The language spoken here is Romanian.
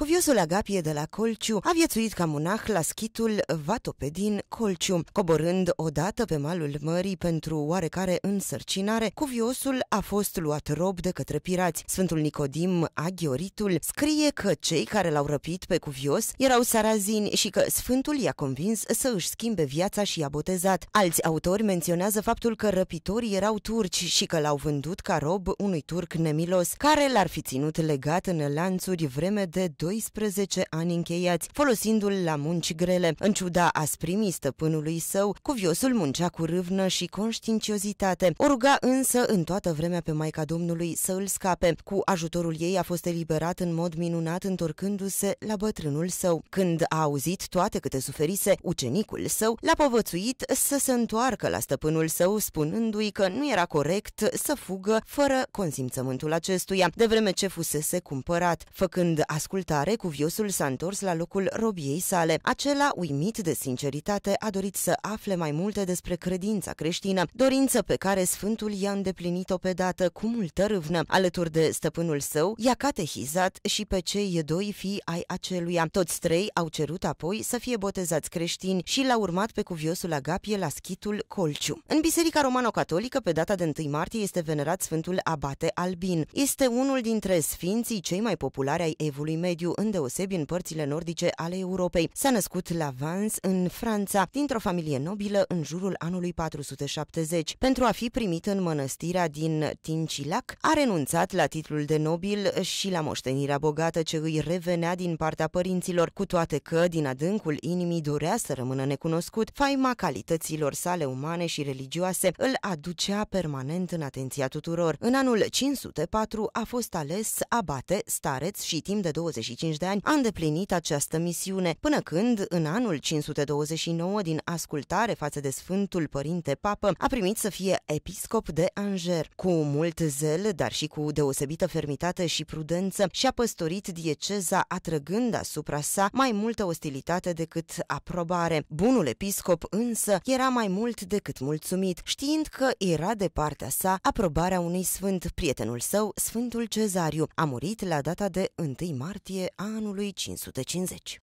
Coviosul Agapie de la Colciu a viețuit ca munah la schitul Vatopedin Colciu. Coborând odată pe malul mării pentru oarecare însărcinare, cuviosul a fost luat rob de către pirați. Sfântul Nicodim Aghioritul scrie că cei care l-au răpit pe cuvios erau sarazini și că Sfântul i-a convins să își schimbe viața și i-a botezat. Alți autori menționează faptul că răpitorii erau turci și că l-au vândut ca rob unui turc nemilos, care l-ar fi ținut legat în lanțuri vreme de 2 12 ani încheiați, folosindu-l la munci grele. În ciuda asprimii stăpânului său, cuviosul muncea cu râvnă și conștiinciozitate. O ruga însă în toată vremea pe Maica Domnului să îl scape. Cu ajutorul ei a fost eliberat în mod minunat, întorcându-se la bătrânul său. Când a auzit toate câte suferise, ucenicul său l-a povățuit să se întoarcă la stăpânul său, spunându-i că nu era corect să fugă fără consimțământul acestuia, de vreme ce fusese cumpărat. Făcând ascultare care cuviosul s-a întors la locul robiei sale. Acela, uimit de sinceritate, a dorit să afle mai multe despre credința creștină, dorință pe care Sfântul i-a îndeplinit-o pe dată cu multă râvnă. Alături de stăpânul său, i-a catehizat și pe cei doi fii ai aceluia. Toți trei au cerut apoi să fie botezați creștini și l-au urmat pe cuviosul Agapie la schitul Colciu. În Biserica Romano-Catolică, pe data de 1 martie, este venerat Sfântul Abate Albin. Este unul dintre sfinții cei mai populari ai evului mediu, îndeosebi în părțile nordice ale Europei. S-a născut la Vans, în Franța, dintr-o familie nobilă în jurul anului 470. Pentru a fi primit în mănăstirea din Tincilac, a renunțat la titlul de nobil și la moștenirea bogată ce îi revenea din partea părinților, cu toate că, din adâncul inimii, dorea să rămână necunoscut, faima calităților sale umane și religioase îl aducea permanent în atenția tuturor. În anul 504 a fost ales abate, stareț și timp de 25 25 de ani a îndeplinit această misiune, până când, în anul 529 din ascultare față de Sfântul Părinte Papă, a primit să fie episcop de Anger. Cu mult zel, dar și cu deosebită fermitate și prudență, și-a păstorit dieceza atrăgând asupra sa mai multă ostilitate decât aprobare. Bunul episcop însă era mai mult decât mulțumit, știind că era de partea sa aprobarea unui sfânt, prietenul său, Sfântul Cezariu. A murit la data de 1 martie martie a anului 550.